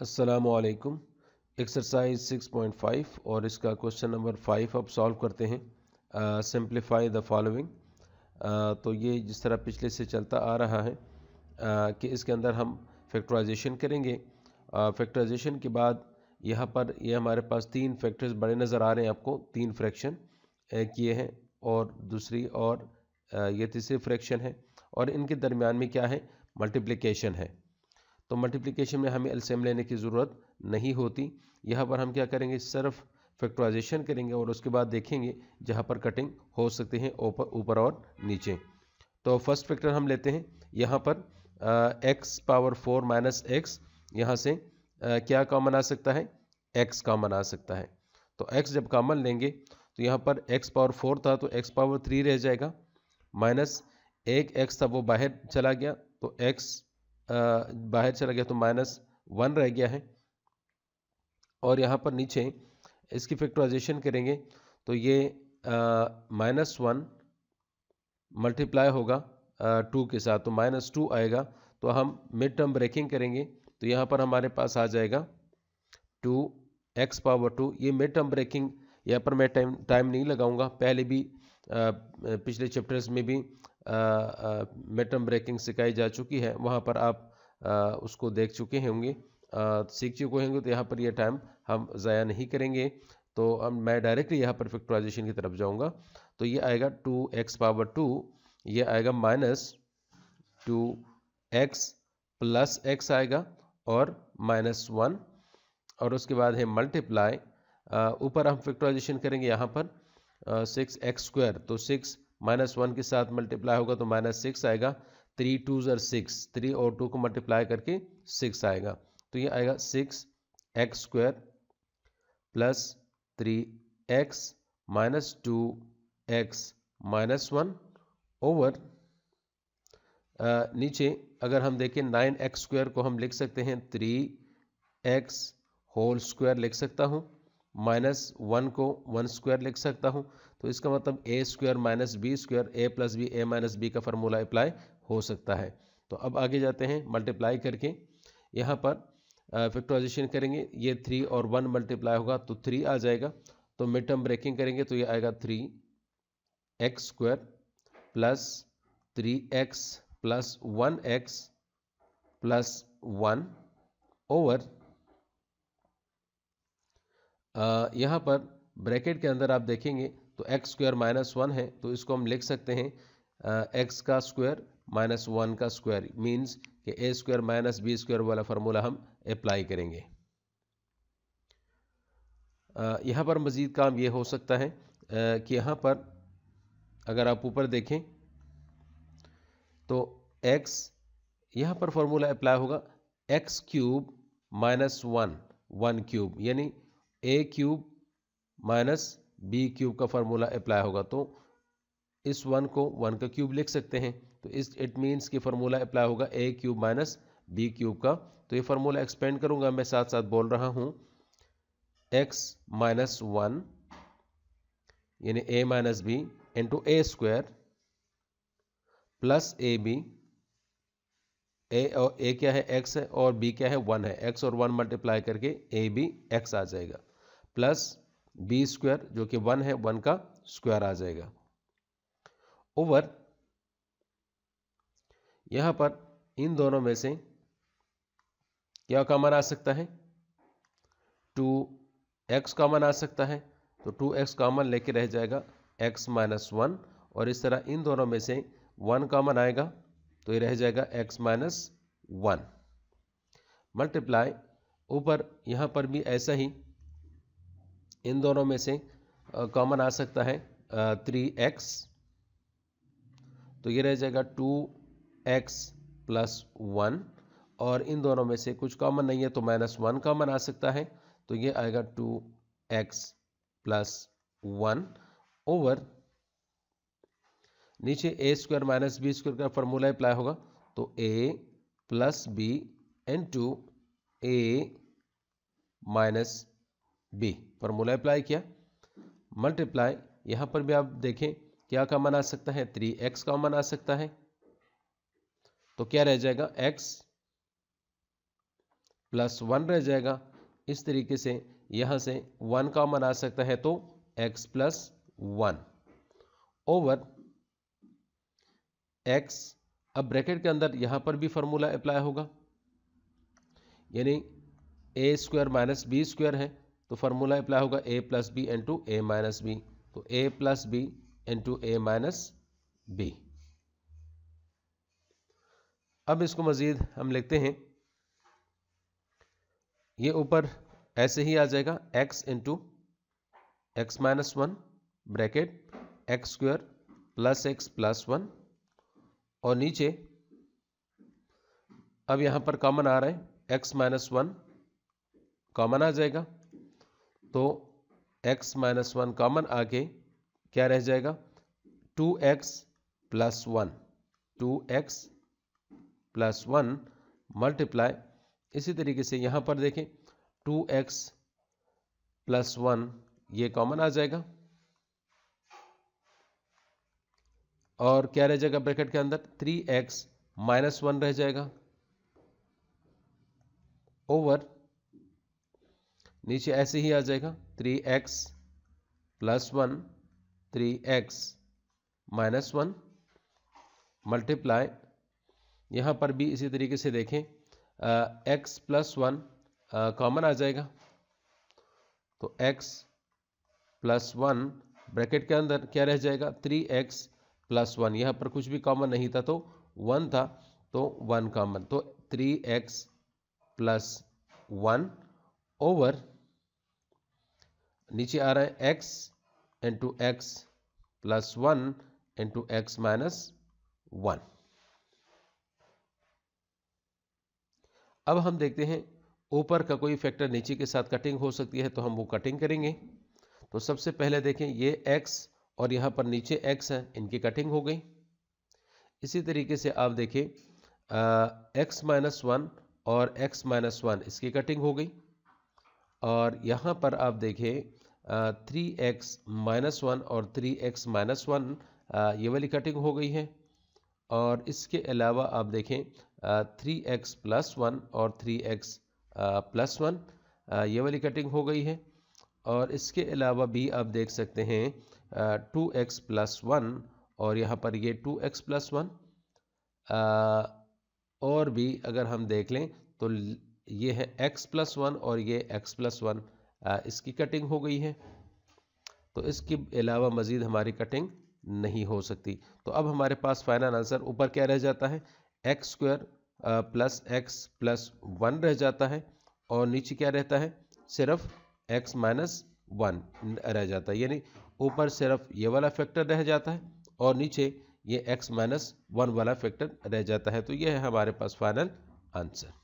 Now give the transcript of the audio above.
असलकुम एक्सरसाइज 6.5 और इसका क्वेश्चन नंबर फाइव अब सॉल्व करते हैं सिंप्लीफाई द फॉलोइंग तो ये जिस तरह पिछले से चलता आ रहा है uh, कि इसके अंदर हम फैक्टराइजेशन करेंगे फैक्टराइजेशन uh, के बाद यहाँ पर ये यह हमारे पास तीन फैक्टर्स बड़े नज़र आ रहे हैं आपको तीन फ्रैक्शन एक ये है और दूसरी और uh, ये तीसरी फ्रैक्शन है और इनके दरमियान में क्या है मल्टीप्लिकेशन है तो मल्टीप्लिकेशन में हमें एल्सियम लेने की ज़रूरत नहीं होती यहाँ पर हम क्या करेंगे सिर्फ फैक्ट्राइजेशन करेंगे और उसके बाद देखेंगे जहाँ पर कटिंग हो सकते हैं ऊपर और नीचे तो फर्स्ट फैक्टर हम लेते हैं यहाँ पर X power four minus X यहाँ से आ, क्या कॉमन आ सकता है एक्स कॉमन आ सकता है तो एक्स जब कॉमन लेंगे तो यहाँ पर एक्स पावर फोर था तो एक्स पावर थ्री रह जाएगा माइनस एक एक्स था वो बाहर चला गया तो एक्स बाहर चला गया तो माइनस वन रह गया है और यहाँ पर नीचे इसकी फैक्टराइजेशन करेंगे तो ये माइनस वन मल्टीप्लाई होगा टू के साथ तो माइनस टू आएगा तो हम मिड टर्म ब्रेकिंग करेंगे तो यहाँ पर हमारे पास आ जाएगा टू एक्स पावर टू ये मिड टर्म ब्रेकिंग यहाँ पर मैं टाइम टाइम नहीं लगाऊंगा पहले भी आ, पिछले चैप्टर्स में भी मेटम ब्रेकिंग सिखाई जा चुकी है वहाँ पर आप आ, उसको देख चुके होंगे सीख चुके होंगे तो यहाँ पर यह टाइम हम ज़ाया नहीं करेंगे तो अब मैं डायरेक्टली यहाँ पर फैक्टराइजेशन की तरफ जाऊँगा तो ये आएगा टू एक्स पावर टू ये आएगा minus two x plus X आएगा और माइनस वन और उसके बाद है मल्टीप्लाई ऊपर हम फैक्टराइजेशन करेंगे यहाँ पर सिक्स एक्स स्क्वायर तो सिक्स माइनस वन के साथ मल्टीप्लाई होगा तो माइनस सिक्स आएगा थ्री टू ज़र सिक्स थ्री और टू को मल्टीप्लाई करके सिक्स आएगा तो ये आएगा six X square plus three x minus two X minus one over नीचे अगर हम देखें नाइन एक्स स्क्वायर को हम लिख सकते हैं थ्री एक्स होल स्क्वायर लिख सकता हूँ माइनस वन को वन स्क्वायर लिख सकता हूँ तो इसका मतलब A square minus B square A plus B A minus B का फार्मूला अप्लाई हो सकता है तो अब आगे जाते हैं मल्टीप्लाई करके यहाँ पर फैक्टराइजेशन करेंगे ये थ्री और वन मल्टीप्लाई होगा तो थ्री आ जाएगा तो मिड टर्म ब्रेकिंग करेंगे तो ये आएगा three X square plus three x plus one X plus one over यहाँ पर ब्रैकेट के अंदर आप देखेंगे तो एक्स स्क्वायर माइनस वन है तो इसको हम लिख सकते हैं एक्स का स्क्वायर माइनस वन का स्क्वायर मीन्स कि A square minus B square वाला फार्मूला हम अप्लाई करेंगे यहाँ पर मज़ीद काम ये हो सकता है कि यहाँ पर अगर आप ऊपर देखें तो x यहाँ पर फार्मूला अप्लाई होगा X cube minus one one cube यानी A cube minus B cube का फार्मूला अप्लाई होगा तो इस वन को वन का क्यूब लिख सकते हैं तो इस इट मीन्स कि फार्मूला अप्लाई होगा A cube minus B cube का तो ये फार्मूला एक्सपेंड करूंगा मैं साथ साथ बोल रहा हूँ एक्स माइनस वन यानी A minus B into A square plus A B A और ए क्या है एक्स है और बी क्या है वन है एक्स और वन मल्टीप्लाई करके ए बी एक्स आ जाएगा प्लस बी स्क्वायर जो कि वन है वन का स्क्वायर आ जाएगा ओवर यहां पर इन दोनों में से क्या कॉमन आ सकता है टू एक्स कॉमन आ सकता है तो टू एक्स कॉमन लेके रह जाएगा एक्स माइनस वन और इस तरह इन दोनों में से वन कॉमन आएगा तो ये रह जाएगा एक्स माइनस वन मल्टीप्लाई ऊपर यहां पर भी ऐसा ही इन दोनों में से कॉमन आ सकता है थ्री एक्स तो ये रह जाएगा टू एक्स प्लस वन और इन दोनों में से कुछ कॉमन नहीं है तो माइनस वन कॉमन आ सकता है तो ये आएगा two x plus one over नीचे A square minus B square का फॉर्मूला अप्लाई होगा तो A plus B and two A minus B पर मुलाप्लाई किया मल्टीप्लाई यहां पर भी आप देखें क्या कॉमन आ सकता है थ्री एक्स कॉमन आ सकता है तो क्या रह जाएगा एक्स प्लस वन रह जाएगा इस तरीके से यहां से वन कॉमन आ सकता है तो X plus one over X अब ब्रैकेट के अंदर यहां पर भी फॉर्मूला अप्लाई होगा यानी A square minus B square है तो फॉर्मूला अप्लाई होगा A plus B into A minus B तो A plus B into A minus B अब इसको मज़ीद हम लिखते हैं ये ऊपर ऐसे ही आ जाएगा x into x minus one bracket X square plus x plus one और नीचे अब यहां पर कॉमन आ रहा है एक्स माइनस वन कॉमन आ जाएगा तो x माइनस वन कॉमन आगे क्या रह जाएगा two x plus one two x plus one multiply इसी तरीके से यहां पर देखें टू एक्स प्लस वन ये कॉमन आ जाएगा और क्या रह जाएगा ब्रैकेट के अंदर थ्री एक्स माइनस वन रह जाएगा ओवर नीचे ऐसे ही आ जाएगा three x plus one three x minus one multiply यहाँ पर भी इसी तरीके से देखें एक्स प्लस वन कॉमन आ जाएगा तो एक्स प्लस वन ब्रैकेट के अंदर क्या रह जाएगा थ्री एक्स प्लस वन यहाँ पर कुछ भी कॉमन नहीं था तो वन था तो वन कॉमन तो three x plus one over नीचे आ रहा है x into x plus one into x minus one अब हम देखते हैं ऊपर का कोई फैक्टर नीचे के साथ कटिंग हो सकती है तो हम वो कटिंग करेंगे तो सबसे पहले देखें ये x और यहां पर नीचे x है इनकी कटिंग हो गई इसी तरीके से आप देखें x माइनस वन और x माइनस वन इसकी कटिंग हो गई और यहाँ पर आप देखें थ्री एक्स माइनस वन और थ्री एक्स माइनस वन ये वाली कटिंग हो गई है और इसके अलावा आप देखें थ्री एक्स प्लस वन और थ्री एक्स प्लस वन ये वाली कटिंग हो गई है और इसके अलावा भी आप देख सकते हैं टू एक्स प्लस वन और यहाँ पर ये टू एक्स प्लस वन और भी अगर हम देख लें तो ये है x प्लस वन और ये x प्लस वन इसकी कटिंग हो गई है तो इसके अलावा मज़ीद हमारी कटिंग नहीं हो सकती तो अब हमारे पास फाइनल आंसर ऊपर क्या रह जाता है x square plus x plus one रह जाता है और नीचे क्या रहता है सिर्फ एक्स माइनस वन रह जाता है यानी ऊपर सिर्फ ये वाला फैक्टर रह जाता है और नीचे ये एक्स माइनस वन वाला फैक्टर रह जाता है तो ये है हमारे पास फाइनल आंसर